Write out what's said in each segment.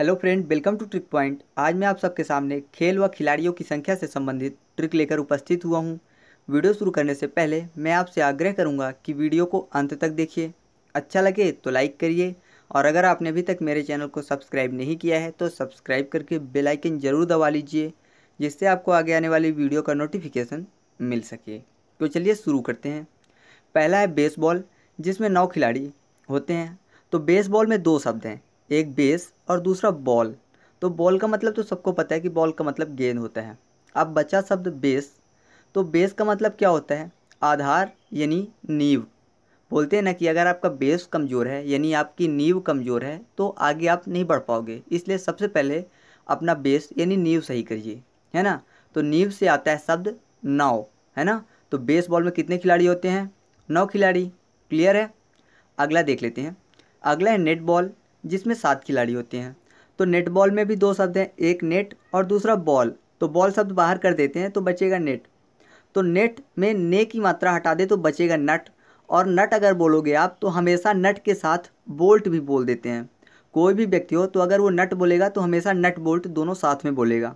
hello friend welcome to trick point आज मैं आप सबके सामने खेल व खिलाड़ियों की संख्या से संबंधित ट्रिक लेकर उपस्थित हुआ हूँ वीडियो शुरू करने से पहले मैं आपसे आग्रह करूँगा कि वीडियो को अंत तक देखिए अच्छा लगे तो लाइक करिए और अगर आपने अभी तक मेरे चैनल को सब्सक्राइब नहीं किया है तो सब्सक्राइब करके बेलाइकन ज़रूर दबा लीजिए जिससे आपको आगे आने वाली वीडियो का नोटिफिकेशन मिल सके तो चलिए शुरू करते हैं पहला है बेसबॉल जिसमें नौ खिलाड़ी होते हैं तो बेसबॉल में दो शब्द हैं एक बेस और दूसरा बॉल तो बॉल का मतलब तो सबको पता है कि बॉल का मतलब गेंद होता है अब बचा शब्द बेस तो बेस का मतलब क्या होता है आधार यानी नींव बोलते हैं ना कि अगर आपका बेस कमज़ोर है यानी आपकी नींव कमज़ोर है तो आगे आप नहीं बढ़ पाओगे इसलिए सबसे पहले अपना बेस यानी नींव सही करिए है ना तो नींव से आता है शब्द नाव है ना तो बेस बॉल में कितने खिलाड़ी होते हैं नौ खिलाड़ी क्लियर है अगला देख लेते हैं अगला है नेट बॉल जिसमें सात खिलाड़ी होते हैं तो नेट बॉल में भी दो शब्द हैं एक नेट और दूसरा बॉल तो बॉल शब्द बाहर कर देते हैं तो बचेगा नेट तो नेट में ने की मात्रा हटा दे तो बचेगा नट और नट अगर बोलोगे आप तो हमेशा नट के साथ बोल्ट भी बोल देते हैं कोई भी व्यक्ति हो तो अगर वो नट बोलेगा तो हमेशा नट बोल्ट दोनों साथ में बोलेगा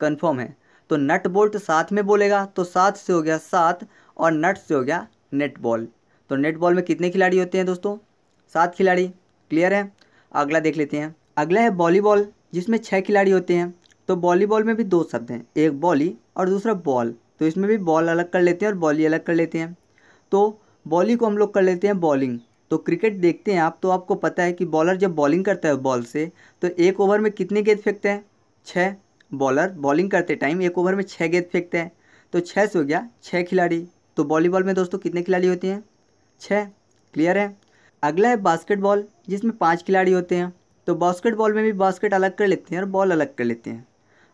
कन्फर्म है तो नट बोल्ट साथ में बोलेगा तो सात से हो गया सात और नट से हो गया नेट बॉल तो नेट बॉल में कितने खिलाड़ी होते हैं दोस्तों सात खिलाड़ी क्लियर है अगला देख लेते हैं अगला है वॉलीबॉल जिसमें छः खिलाड़ी होते हैं तो वॉलीबॉल में भी दो शब्द हैं एक बॉली और दूसरा बॉल तो इसमें भी बॉल अलग कर लेते हैं और बॉली अलग कर लेते हैं तो बॉली को हम लोग कर लेते हैं बॉलिंग तो क्रिकेट देखते हैं आप तो आपको पता है कि बॉलर जब बॉलिंग करता है बॉल से तो एक ओवर में कितने गेंद फेंकते हैं छः बॉलर बॉलिंग करते टाइम एक ओवर में छः गेंद फेंकते हैं तो छः से हो गया छः खिलाड़ी तो वॉलीबॉल में दोस्तों कितने खिलाड़ी होते हैं छः क्लियर है अगला है बास्केटबॉल जिसमें पाँच खिलाड़ी होते हैं तो बास्केटबॉल में भी बास्केट अलग कर लेते हैं और बॉल अलग कर लेते हैं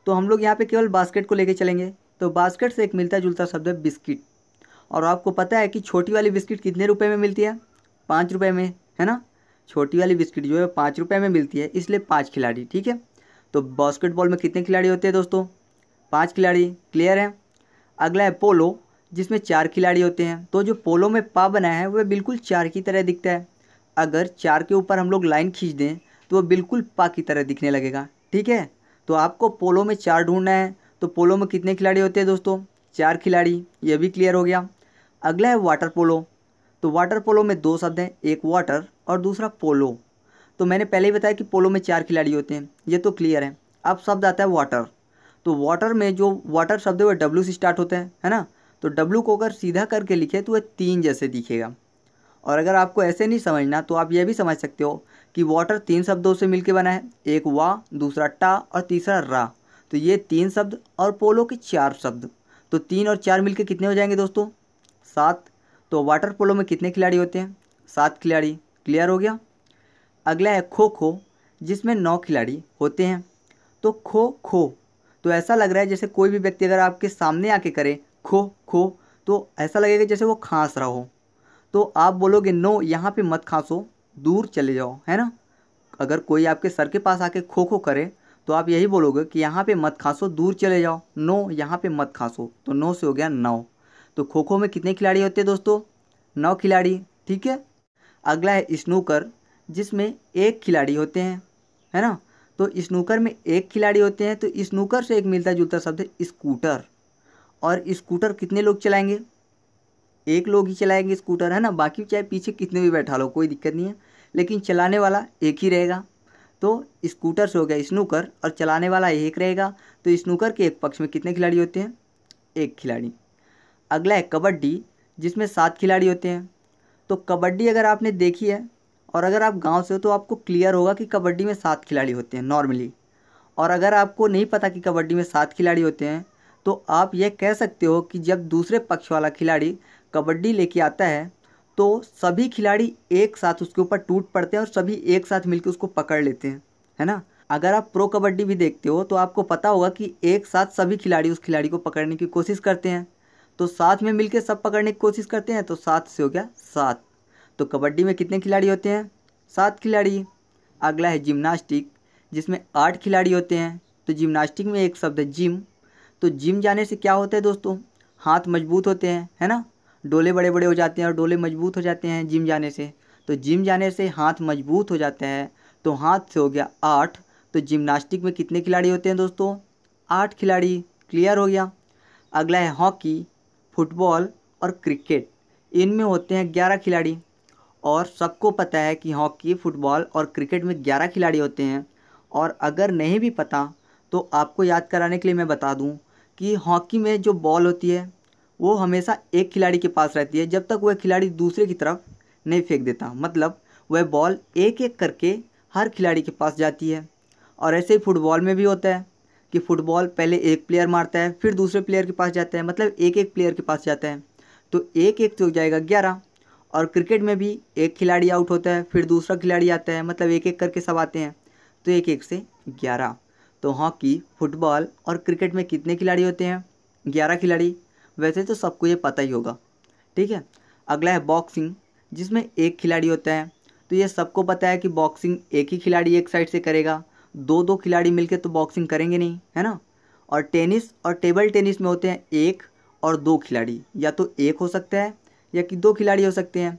तो हम लोग यहाँ पे केवल बास्केट को लेके चलेंगे तो बास्केट से एक मिलता जुलता शब्द है बिस्किट और आपको पता है कि छोटी वाली बिस्किट कितने रुपए में मिलती है पाँच रुपये में है ना छोटी वाली बिस्किट जो है पाँच रुपये में मिलती है इसलिए पाँच खिलाड़ी ठीक है तो बास्केटबॉल में कितने खिलाड़ी होते हैं दोस्तों पाँच खिलाड़ी क्लियर है अगला है पोलो जिसमें चार खिलाड़ी होते हैं तो जो पोलो में पा बना है वह बिल्कुल चार की तरह दिखता है अगर चार के ऊपर हम लोग लाइन खींच दें तो वो बिल्कुल पा की तरह दिखने लगेगा ठीक है तो आपको पोलो में चार ढूंढना है तो पोलो में कितने खिलाड़ी होते हैं दोस्तों चार खिलाड़ी ये भी क्लियर हो गया अगला है वाटर पोलो तो वाटर पोलो में दो शब्द हैं एक वाटर और दूसरा पोलो तो मैंने पहले ही बताया कि पोलो में चार खिलाड़ी होते हैं ये तो क्लियर है अब शब्द आता है वाटर तो वाटर में जो वाटर शब्द है वह डब्ल्यू से स्टार्ट होते हैं है ना तो डब्ल्यू को अगर सीधा करके लिखे तो वह तीन जैसे दिखेगा और अगर आपको ऐसे नहीं समझना तो आप ये भी समझ सकते हो कि वाटर तीन शब्दों से मिलकर बना है एक वा दूसरा टा और तीसरा रा तो ये तीन शब्द और पोलो के चार शब्द तो तीन और चार मिलकर कितने हो जाएंगे दोस्तों सात तो वाटर पोलो में कितने खिलाड़ी होते हैं सात खिलाड़ी क्लियर हो गया अगला है खो खो जिसमें नौ खिलाड़ी होते हैं तो खो खो तो ऐसा लग रहा है जैसे कोई भी व्यक्ति अगर आपके सामने आके करे खो खो तो ऐसा लगेगा जैसे वो खांस रहा हो तो आप बोलोगे नो यहाँ पे मत खांसो दूर चले जाओ है ना अगर कोई आपके सर के पास आके खो खो करे तो आप यही बोलोगे कि यहाँ पे मत खांसो दूर चले जाओ नो यहाँ पे मत खांसो तो नो से हो गया नौ तो खो खो में कितने खिलाड़ी होते हैं दोस्तों नौ खिलाड़ी ठीक है अगला है स्नूकर जिसमें एक खिलाड़ी होते हैं है ना तो स्नूकर में एक खिलाड़ी होते हैं तो स्नूकर से एक मिलता जुलता शब्द है स्कूटर और स्कूटर कितने लोग चलाएंगे एक लोग ही चलाएंगे स्कूटर है ना बाकी चाहे पीछे कितने भी बैठा लो कोई दिक्कत नहीं है लेकिन चलाने वाला एक ही रहेगा तो स्कूटर्स हो गया स्नूकर और चलाने वाला एक रहेगा तो स्नूकर के एक पक्ष में कितने खिलाड़ी होते हैं एक खिलाड़ी अगला है कबड्डी जिसमें सात खिलाड़ी होते हैं तो कबड्डी अगर आपने देखी है और अगर आप गांव से हो तो आपको क्लियर होगा कि कबड्डी में सात खिलाड़ी होते हैं नॉर्मली और अगर आपको नहीं पता कि कबड्डी में सात खिलाड़ी होते हैं तो आप यह कह सकते हो कि जब दूसरे पक्ष वाला खिलाड़ी कबड्डी लेके आता है तो सभी खिलाड़ी एक साथ उसके ऊपर टूट पड़ते हैं और सभी एक साथ मिलकर उसको पकड़ लेते हैं है ना अगर आप प्रो कबड्डी भी देखते हो तो आपको पता होगा कि एक साथ सभी खिलाड़ी उस खिलाड़ी को पकड़ने की कोशिश करते हैं तो साथ में मिलकर सब पकड़ने की कोशिश करते हैं तो सात से हो गया सात तो कबड्डी में कितने खिलाड़ी होते हैं सात खिलाड़ी अगला है जिम्नास्टिक जिसमें आठ खिलाड़ी होते हैं तो जिम्नास्टिक में एक शब्द है जिम तो जिम जाने से क्या होता है दोस्तों हाथ मजबूत होते हैं है ना डोले बड़े बड़े हो जाते हैं और डोले मजबूत हो जाते हैं जिम जाने से तो जिम जाने से हाथ मजबूत हो जाते हैं तो हाथ से हो गया आठ तो जिमनास्टिक में कितने खिलाड़ी होते हैं दोस्तों आठ खिलाड़ी क्लियर हो गया अगला है हॉकी फुटबॉल और क्रिकेट इनमें होते हैं ग्यारह खिलाड़ी और सबको पता है कि हॉकी फुटबॉल और क्रिकेट में ग्यारह खिलाड़ी होते हैं और अगर नहीं भी पता तो आपको याद कराने के लिए मैं बता दूं कि हॉकी में जो बॉल होती है वो हमेशा एक खिलाड़ी के पास रहती है जब तक वह खिलाड़ी दूसरे की तरफ नहीं फेंक देता मतलब वह बॉल एक एक करके हर खिलाड़ी के पास जाती है और ऐसे ही फुटबॉल में भी होता है कि फुटबॉल पहले एक प्लेयर मारता है फिर दूसरे प्लेयर के पास जाता है मतलब एक एक प्लेयर के पास जाता है तो एक एक तो जाएगा ग्यारह और क्रिकेट में भी एक खिलाड़ी आउट होता है फिर दूसरा खिलाड़ी आता है मतलब एक एक करके सब आते हैं तो एक एक से ग्यारह तो हॉकी फुटबॉल और क्रिकेट में कितने खिलाड़ी होते हैं ग्यारह खिलाड़ी वैसे तो सबको ये पता ही होगा ठीक है अगला है बॉक्सिंग जिसमें एक खिलाड़ी होता है तो ये सबको पता है कि बॉक्सिंग एक ही खिलाड़ी एक साइड से करेगा दो दो खिलाड़ी मिलकर तो बॉक्सिंग करेंगे नहीं है ना और टेनिस और टेबल टेनिस में होते हैं एक और दो खिलाड़ी या तो एक हो सकता है या कि दो खिलाड़ी हो सकते हैं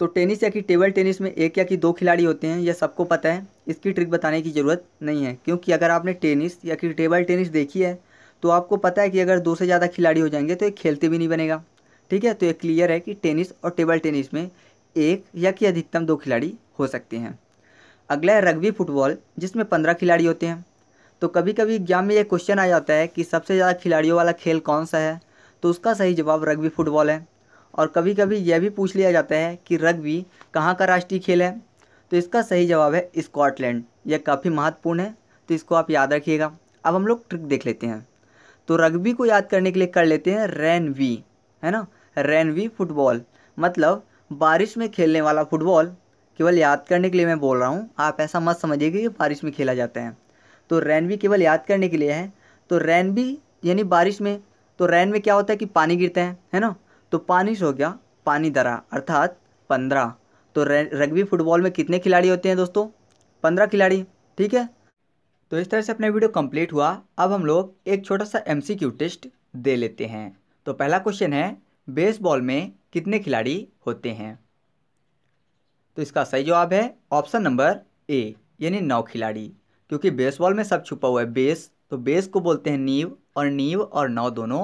तो टेनिस या कि टेबल टेनिस में एक या कि दो खिलाड़ी होते हैं यह सबको पता है इसकी ट्रिक बताने की ज़रूरत नहीं है क्योंकि अगर आपने टेनिस या कि टेबल टेनिस देखी है तो आपको पता है कि अगर दो से ज़्यादा खिलाड़ी हो जाएंगे तो एक खेलते भी नहीं बनेगा ठीक है तो ये क्लियर है कि टेनिस और टेबल टेनिस में एक या कि अधिकतम दो खिलाड़ी हो सकते हैं अगला है रग्बी फुटबॉल जिसमें पंद्रह खिलाड़ी होते हैं तो कभी कभी एग्जाम में यह क्वेश्चन आ जाता है कि सबसे ज़्यादा खिलाड़ियों वाला खेल कौन सा है तो उसका सही जवाब रग्बी फुटबॉल है और कभी कभी यह भी पूछ लिया जाता है कि रग्बी कहाँ का राष्ट्रीय खेल है तो इसका सही जवाब है स्कॉटलैंड यह काफ़ी महत्वपूर्ण है तो इसको आप याद रखिएगा अब हम लोग ट्रिक देख लेते हैं तो रग्बी को याद करने के लिए कर लेते हैं रैनवी है ना रैनवी फुटबॉल मतलब बारिश में खेलने वाला फुटबॉल केवल याद करने के लिए मैं बोल रहा हूँ आप ऐसा मत समझिए कि बारिश में खेला जाता है तो रैनवी केवल याद करने के लिए है तो रैनवी यानी बारिश में तो रैन में क्या होता है कि पानी गिरते हैं है ना तो पानी हो गया पानी दरा अर्थात पंद्रह तो रग्बी फुटबॉल में कितने खिलाड़ी होते हैं दोस्तों पंद्रह खिलाड़ी ठीक है तो इस तरह से अपना वीडियो कंप्लीट हुआ अब हम लोग एक छोटा सा एमसीक्यू टेस्ट दे लेते हैं तो पहला क्वेश्चन है बेसबॉल में कितने खिलाड़ी होते हैं तो इसका सही जवाब है ऑप्शन नंबर ए यानी नौ खिलाड़ी क्योंकि बेसबॉल में सब छुपा हुआ है बेस तो बेस को बोलते हैं नींव और नींव और नौ दोनों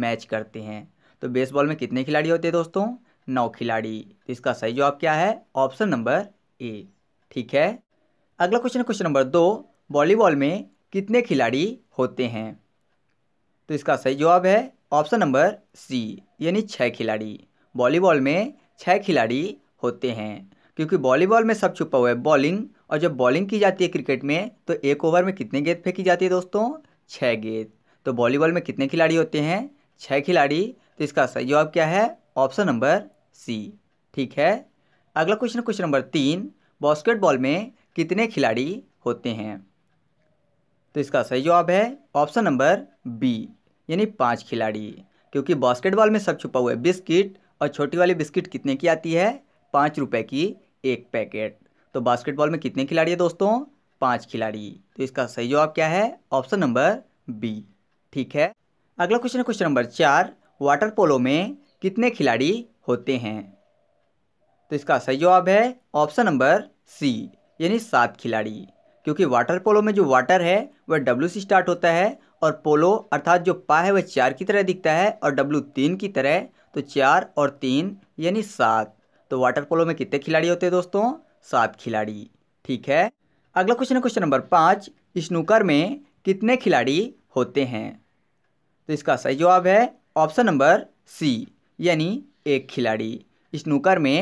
मैच करते हैं तो बेसबॉल में कितने खिलाड़ी होते हैं दोस्तों नौ खिलाड़ी तो इसका सही जवाब क्या है ऑप्शन नंबर ए ठीक है अगला क्वेश्चन है क्वेश्चन नंबर दो वॉलीबॉल में कितने खिलाड़ी होते हैं तो इसका सही जवाब है ऑप्शन नंबर सी यानी छः खिलाड़ी वॉलीबॉल में छः खिलाड़ी होते हैं क्योंकि वॉलीबॉल में सब छुपा हुआ है बॉलिंग और जब बॉलिंग की जाती है क्रिकेट में तो एक ओवर में कितने गेंद फेंकी जाती है दोस्तों छः गेंद तो वॉलीबॉल में कितने खिलाड़ी होते हैं छः खिलाड़ी तो इसका सही जवाब क्या है ऑप्शन नंबर सी ठीक है अगला क्वेश्चन क्वेश्चन नंबर तीन बास्केटबॉल में कितने खिलाड़ी होते हैं तो इसका सही जवाब है ऑप्शन नंबर बी यानी पाँच खिलाड़ी क्योंकि बास्केटबॉल में सब छुपा हुआ है बिस्किट और छोटी वाली बिस्किट कितने की आती है पाँच रुपये की एक पैकेट तो बास्केटबॉल में कितने खिलाड़ी है दोस्तों पाँच खिलाड़ी तो इसका सही जवाब क्या है ऑप्शन नंबर बी ठीक है अगला क्वेश्चन है क्वेश्चन नंबर चार वाटर पोलो में कितने खिलाड़ी होते हैं तो इसका सही जवाब है ऑप्शन नंबर सी यानी सात खिलाड़ी क्योंकि वाटर पोलो में जो वाटर है वह डब्ल्यू से स्टार्ट होता है और पोलो अर्थात जो पा है वह चार की तरह दिखता है और डब्ल्यू तीन की तरह तो चार और तीन यानी सात तो वाटर पोलो में कितने खिलाड़ी होते हैं दोस्तों सात खिलाड़ी ठीक है अगला क्वेश्चन है क्वेश्चन नंबर पाँच स्नूकर में कितने खिलाड़ी होते हैं तो इसका सही जवाब है ऑप्शन नंबर सी यानी एक खिलाड़ी स्नूकर में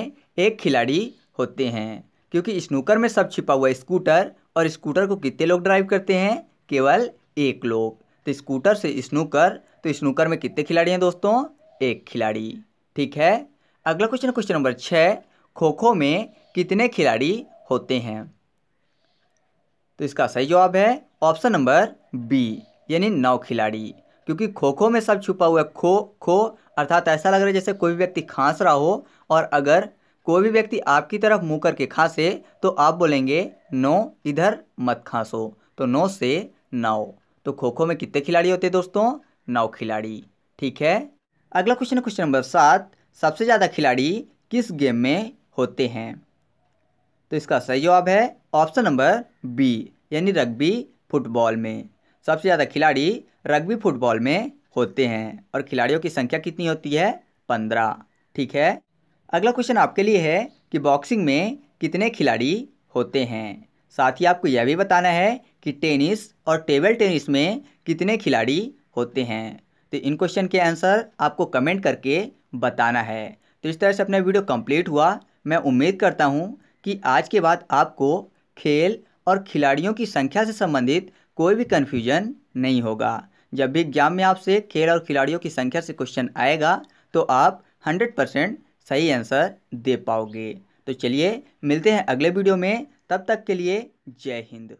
एक खिलाड़ी होते हैं क्योंकि स्नूकर में सब छिपा हुआ स्कूटर और स्कूटर को कितने लोग ड्राइव करते हैं केवल एक लोग तो स्कूटर से स्नूकर तो स्नूकर में कितने खिलाड़ी हैं दोस्तों एक खिलाड़ी ठीक है अगला क्वेश्चन क्वेश्चन नंबर छः खो खो में कितने खिलाड़ी होते हैं तो इसका सही जवाब है ऑप्शन नंबर बी यानी नौ खिलाड़ी क्योंकि खो खो में सब छुपा हुआ है खो खो अर्थात ऐसा लग रहा है जैसे कोई भी व्यक्ति खांस रहा हो और अगर कोई भी व्यक्ति आपकी तरफ मुँह करके खांसे तो आप बोलेंगे नो इधर मत खांसो तो नो से नाओ तो खो खो में कितने खिलाड़ी होते दोस्तों नौ खिलाड़ी ठीक है अगला क्वेश्चन क्वेश्चन नंबर सात सबसे ज़्यादा खिलाड़ी किस गेम में होते हैं तो इसका सही जवाब है ऑप्शन नंबर बी यानी रग्बी फुटबॉल में सबसे ज़्यादा खिलाड़ी रग्बी फुटबॉल में होते हैं और खिलाड़ियों की संख्या कितनी होती है पंद्रह ठीक है अगला क्वेश्चन आपके लिए है कि बॉक्सिंग में कितने खिलाड़ी होते हैं साथ ही आपको यह भी बताना है कि टेनिस और टेबल टेनिस में कितने खिलाड़ी होते हैं तो इन क्वेश्चन के आंसर आपको कमेंट करके बताना है तो इस तरह से अपना वीडियो कंप्लीट हुआ मैं उम्मीद करता हूँ कि आज के बाद आपको खेल और खिलाड़ियों की संख्या से संबंधित कोई भी कन्फ्यूजन नहीं होगा जब भी एग्जाम में आपसे खेल और खिलाड़ियों की संख्या से क्वेश्चन आएगा तो आप हंड्रेड परसेंट सही आंसर दे पाओगे तो चलिए मिलते हैं अगले वीडियो में तब तक के लिए जय हिंद